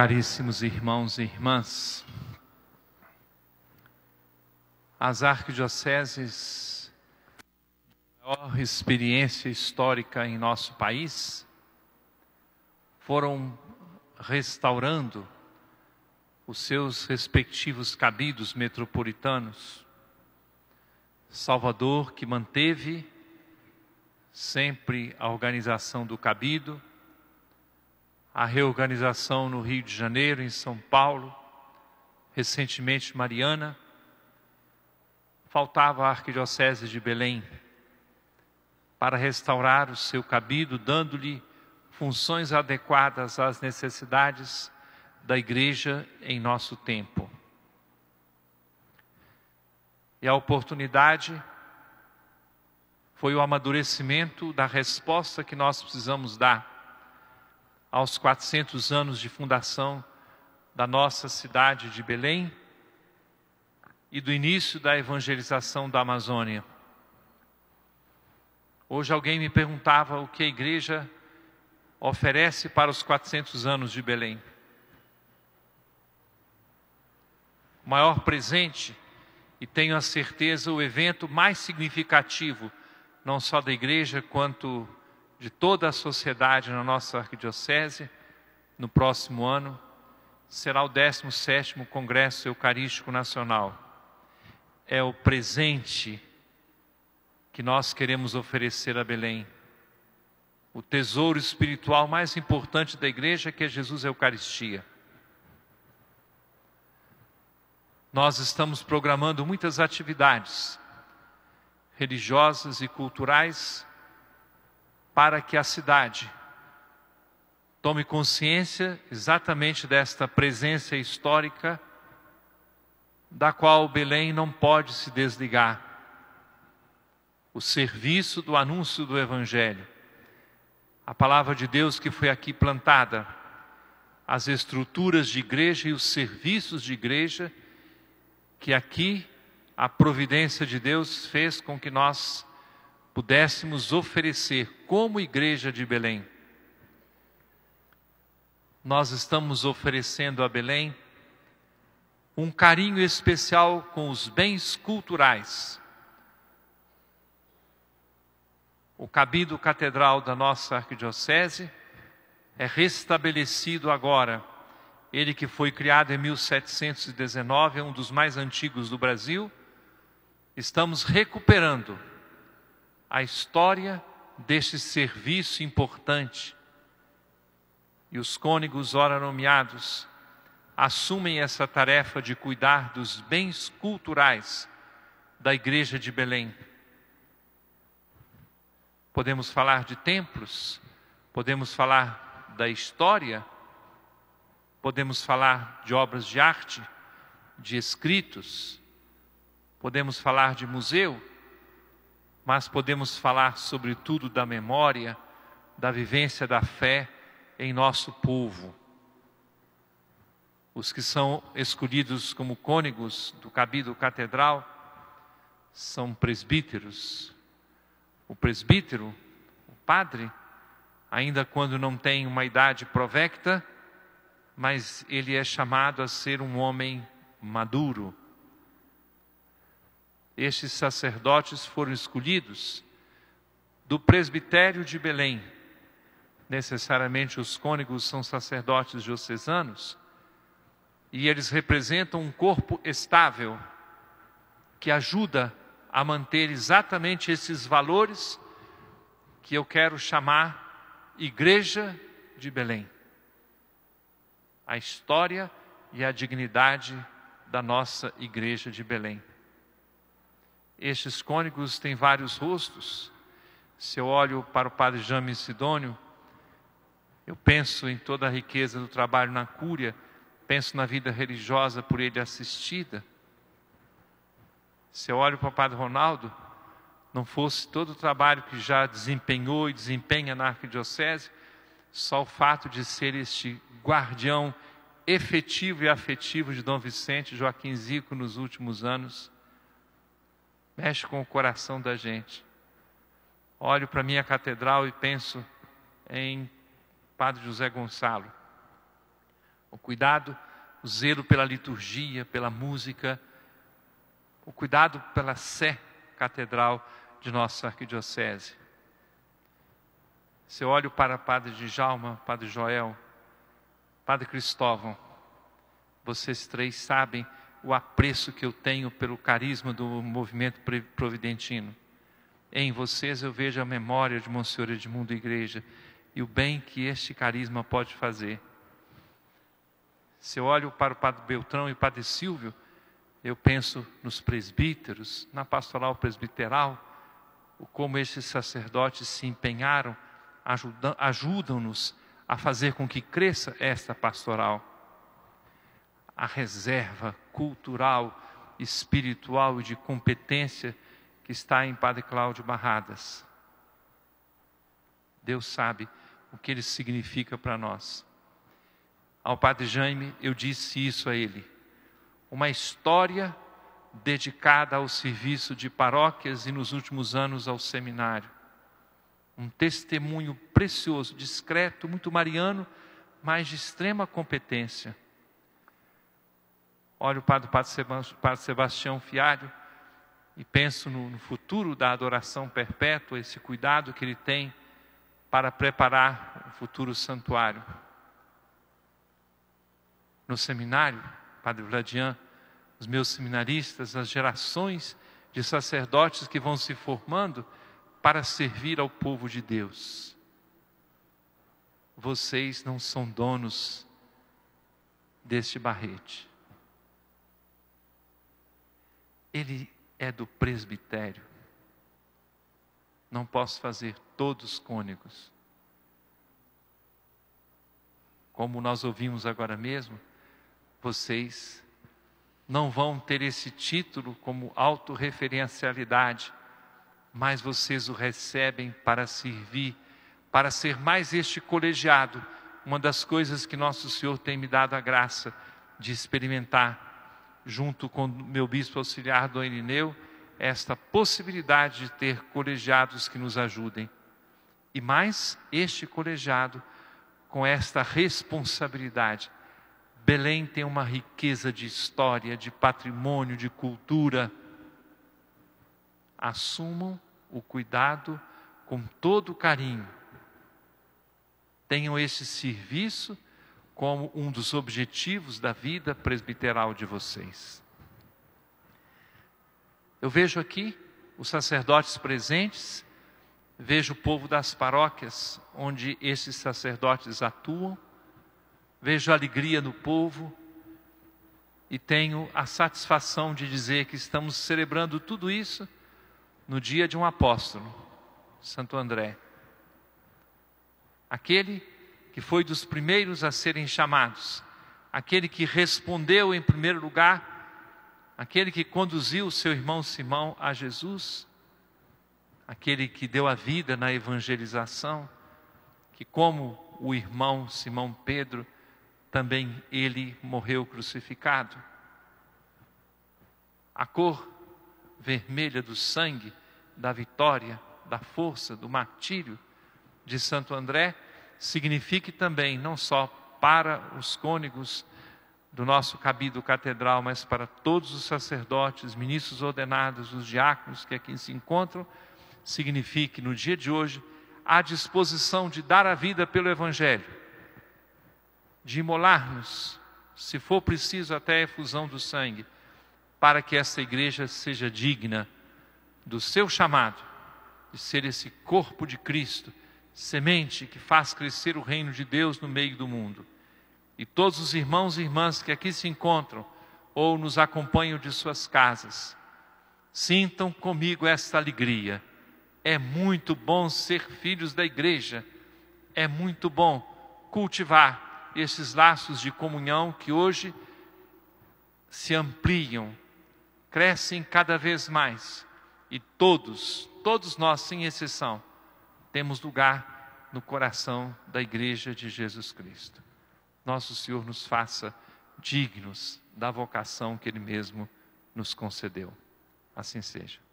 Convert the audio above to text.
Caríssimos irmãos e irmãs, as arquidioceses maior experiência histórica em nosso país foram restaurando os seus respectivos cabidos metropolitanos. Salvador, que manteve sempre a organização do cabido, a reorganização no Rio de Janeiro, em São Paulo, recentemente Mariana, faltava a Arquidiocese de Belém para restaurar o seu cabido, dando-lhe funções adequadas às necessidades da igreja em nosso tempo. E a oportunidade foi o amadurecimento da resposta que nós precisamos dar aos 400 anos de fundação da nossa cidade de Belém e do início da evangelização da Amazônia. Hoje alguém me perguntava o que a igreja oferece para os 400 anos de Belém. O maior presente e tenho a certeza o evento mais significativo não só da igreja quanto de toda a sociedade na nossa arquidiocese, no próximo ano, será o 17º Congresso Eucarístico Nacional. É o presente que nós queremos oferecer a Belém. O tesouro espiritual mais importante da igreja que é Jesus Eucaristia. Nós estamos programando muitas atividades religiosas e culturais para que a cidade tome consciência exatamente desta presença histórica, da qual Belém não pode se desligar. O serviço do anúncio do Evangelho, a palavra de Deus que foi aqui plantada, as estruturas de igreja e os serviços de igreja, que aqui a providência de Deus fez com que nós pudéssemos oferecer como igreja de Belém. Nós estamos oferecendo a Belém um carinho especial com os bens culturais. O cabido catedral da nossa arquidiocese é restabelecido agora. Ele que foi criado em 1719, é um dos mais antigos do Brasil, estamos recuperando a história deste serviço importante. E os cônegos ora nomeados assumem essa tarefa de cuidar dos bens culturais da Igreja de Belém. Podemos falar de templos, podemos falar da história, podemos falar de obras de arte, de escritos, podemos falar de museu, mas podemos falar sobretudo da memória, da vivência da fé em nosso povo. Os que são escolhidos como cônegos do cabido catedral são presbíteros. O presbítero, o padre, ainda quando não tem uma idade provecta, mas ele é chamado a ser um homem maduro, estes sacerdotes foram escolhidos do presbitério de Belém. Necessariamente os cônegos são sacerdotes diocesanos e eles representam um corpo estável que ajuda a manter exatamente esses valores que eu quero chamar Igreja de Belém. A história e a dignidade da nossa Igreja de Belém. Estes cônicos têm vários rostos. Se eu olho para o padre James Sidônio, eu penso em toda a riqueza do trabalho na cúria, penso na vida religiosa por ele assistida. Se eu olho para o padre Ronaldo, não fosse todo o trabalho que já desempenhou e desempenha na arquidiocese, só o fato de ser este guardião efetivo e afetivo de Dom Vicente Joaquim Zico nos últimos anos, mexe com o coração da gente. Olho para minha catedral e penso em Padre José Gonçalo. O cuidado, o zelo pela liturgia, pela música, o cuidado pela sé catedral de nossa arquidiocese. Se eu olho para Padre Djalma, Padre Joel, Padre Cristóvão, vocês três sabem o apreço que eu tenho pelo carisma do movimento providentino. Em vocês eu vejo a memória de Monsenhor Edmundo Igreja e o bem que este carisma pode fazer. Se eu olho para o Padre Beltrão e o Padre Silvio, eu penso nos presbíteros, na pastoral presbiteral, como esses sacerdotes se empenharam, ajudam-nos a fazer com que cresça esta pastoral a reserva cultural, espiritual e de competência que está em Padre Cláudio Barradas. Deus sabe o que ele significa para nós. Ao Padre Jaime, eu disse isso a ele. Uma história dedicada ao serviço de paróquias e nos últimos anos ao seminário. Um testemunho precioso, discreto, muito mariano, mas de extrema competência olho para o Padre Sebastião Fiário e penso no, no futuro da adoração perpétua, esse cuidado que ele tem para preparar o futuro santuário. No seminário, Padre Vladian, os meus seminaristas, as gerações de sacerdotes que vão se formando para servir ao povo de Deus. Vocês não são donos deste barrete. Ele é do presbitério. Não posso fazer todos cônicos. Como nós ouvimos agora mesmo, vocês não vão ter esse título como autorreferencialidade, mas vocês o recebem para servir, para ser mais este colegiado. Uma das coisas que nosso Senhor tem me dado a graça de experimentar junto com meu bispo auxiliar, Dom Irineu, esta possibilidade de ter colegiados que nos ajudem. E mais este colegiado com esta responsabilidade. Belém tem uma riqueza de história, de patrimônio, de cultura. Assumam o cuidado com todo carinho. Tenham esse serviço como um dos objetivos da vida presbiteral de vocês. Eu vejo aqui os sacerdotes presentes, vejo o povo das paróquias onde esses sacerdotes atuam, vejo alegria no povo e tenho a satisfação de dizer que estamos celebrando tudo isso no dia de um apóstolo, Santo André. Aquele que foi dos primeiros a serem chamados, aquele que respondeu em primeiro lugar, aquele que conduziu seu irmão Simão a Jesus, aquele que deu a vida na evangelização, que, como o irmão Simão Pedro, também ele morreu crucificado. A cor vermelha do sangue, da vitória, da força, do martírio de Santo André signifique também não só para os cônegos do nosso cabido catedral, mas para todos os sacerdotes, ministros ordenados, os diáconos que aqui se encontram, signifique no dia de hoje a disposição de dar a vida pelo Evangelho, de imolar-nos, se for preciso, até a efusão do sangue, para que essa igreja seja digna do seu chamado de ser esse corpo de Cristo semente que faz crescer o reino de Deus no meio do mundo. E todos os irmãos e irmãs que aqui se encontram ou nos acompanham de suas casas, sintam comigo esta alegria. É muito bom ser filhos da igreja, é muito bom cultivar esses laços de comunhão que hoje se ampliam, crescem cada vez mais e todos, todos nós, sem exceção, temos lugar no coração da Igreja de Jesus Cristo. Nosso Senhor nos faça dignos da vocação que Ele mesmo nos concedeu. Assim seja.